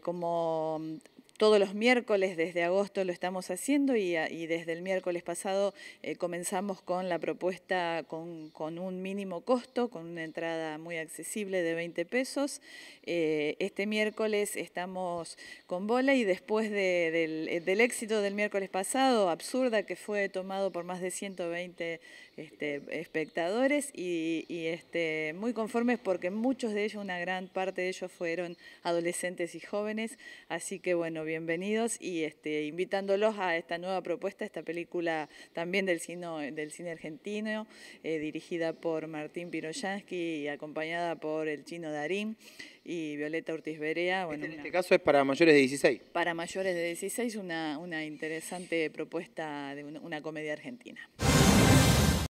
como todos los miércoles desde agosto lo estamos haciendo y, ah, desde el miércoles pasado eh, comenzamos con la propuesta con, un mínimo costo, con una entrada muy accesible de 20 pesos. Eh, este miércoles estamos con bola y después eh, del, éxito del miércoles pasado, absurda, que fue tomado por más de 120 este, espectadores y, este, muy conformes porque muchos de ellos, una gran parte de ellos fueron adolescentes y jóvenes, así que bueno, bienvenidos y este, invitándolos a esta nueva propuesta, esta película también del cine, del cine argentino, eh, dirigida por Martín Piroyansky y acompañada por el chino Darín y Violeta Ortiz Berea. Bueno, este, en este caso es para mayores de 16. Para mayores de 16, una, una interesante propuesta de una comedia argentina.